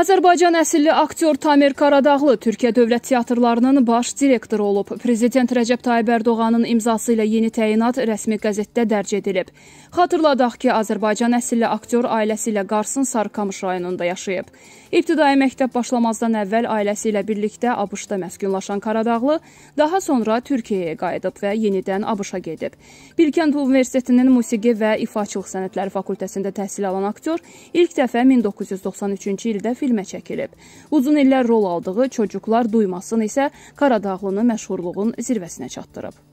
Azərbaycan əsilli aktyor Tamer Karadağlı Türkiyə Dövlət Teatrlarının baş direktoru olub. Prezident Rəcəb Tayyib Ərdoğanın imzası ilə yeni təyinat rəsmi qəzetdə dərc edilib. Xatırladaq ki, Azərbaycan əsilli aktyor ailəsi ilə Qarsın Sarıkamış rayonunda yaşayıb. İbtidai məktəb başlamazdan əvvəl ailəsi ilə birlikdə ABŞ-da məskunlaşan Karadağlı daha sonra Türkiyəyə qayıdıb və yenidən ABŞ-a gedib. Bilkənt Universitetinin Musiqi və İfaçılıq Sənətləri Fakültəsində təhsil alan aktyor ilk dəfə 1993-cü ildə film filmə çəkilib. Uzun illər rol aldığı Çocuqlar duymasın isə Qaradağlını məşhurluğun zirvəsinə çatdırıb.